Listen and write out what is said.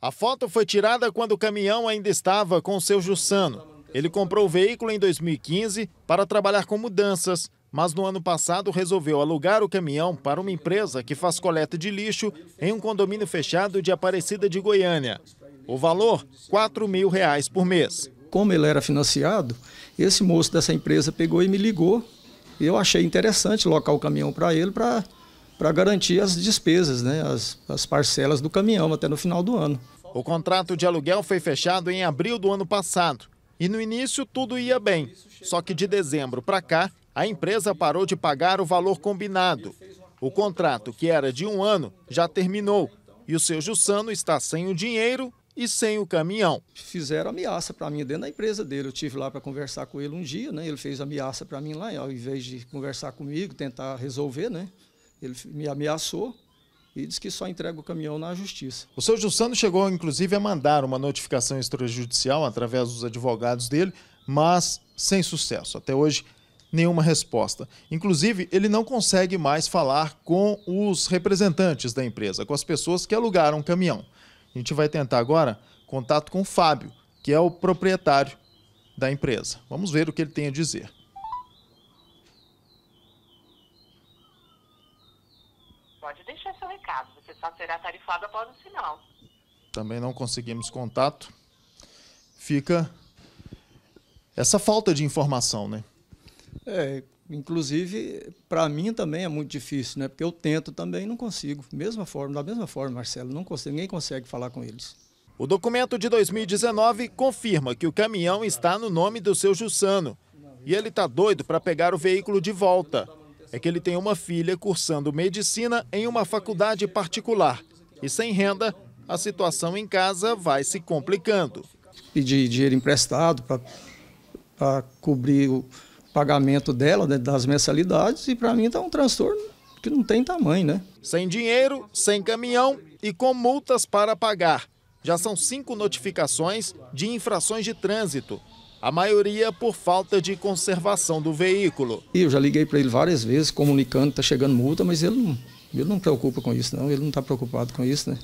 A foto foi tirada quando o caminhão ainda estava com seu Jussano. Ele comprou o veículo em 2015 para trabalhar com mudanças, mas no ano passado resolveu alugar o caminhão para uma empresa que faz coleta de lixo em um condomínio fechado de Aparecida de Goiânia. O valor, R$ mil reais por mês. Como ele era financiado, esse moço dessa empresa pegou e me ligou. Eu achei interessante locar o caminhão para ele para para garantir as despesas, né, as, as parcelas do caminhão até no final do ano. O contrato de aluguel foi fechado em abril do ano passado e no início tudo ia bem. Só que de dezembro para cá, a empresa parou de pagar o valor combinado. O contrato, que era de um ano, já terminou e o seu Jussano está sem o dinheiro e sem o caminhão. Fizeram ameaça para mim dentro da empresa dele. Eu tive lá para conversar com ele um dia, né? Ele fez ameaça para mim lá, ao invés de conversar comigo, tentar resolver, né? Ele me ameaçou e disse que só entrega o caminhão na justiça. O seu Jussano chegou, inclusive, a mandar uma notificação extrajudicial através dos advogados dele, mas sem sucesso. Até hoje, nenhuma resposta. Inclusive, ele não consegue mais falar com os representantes da empresa, com as pessoas que alugaram o caminhão. A gente vai tentar agora contato com o Fábio, que é o proprietário da empresa. Vamos ver o que ele tem a dizer. Pode deixar seu recado, você só será tarifado após o sinal. Também não conseguimos contato. Fica essa falta de informação, né? É, inclusive, para mim também é muito difícil, né? Porque eu tento também e não consigo. Mesma forma, da mesma forma, Marcelo, não consigo, ninguém consegue falar com eles. O documento de 2019 confirma que o caminhão está no nome do seu Jussano. E ele está doido para pegar o veículo de volta é que ele tem uma filha cursando medicina em uma faculdade particular. E sem renda, a situação em casa vai se complicando. Pedir dinheiro emprestado para cobrir o pagamento dela, né, das mensalidades, e para mim está um transtorno que não tem tamanho, né? Sem dinheiro, sem caminhão e com multas para pagar. Já são cinco notificações de infrações de trânsito a maioria por falta de conservação do veículo. E eu já liguei para ele várias vezes, comunicando, está chegando multa, mas ele não, ele não preocupa com isso, não, ele não está preocupado com isso, né?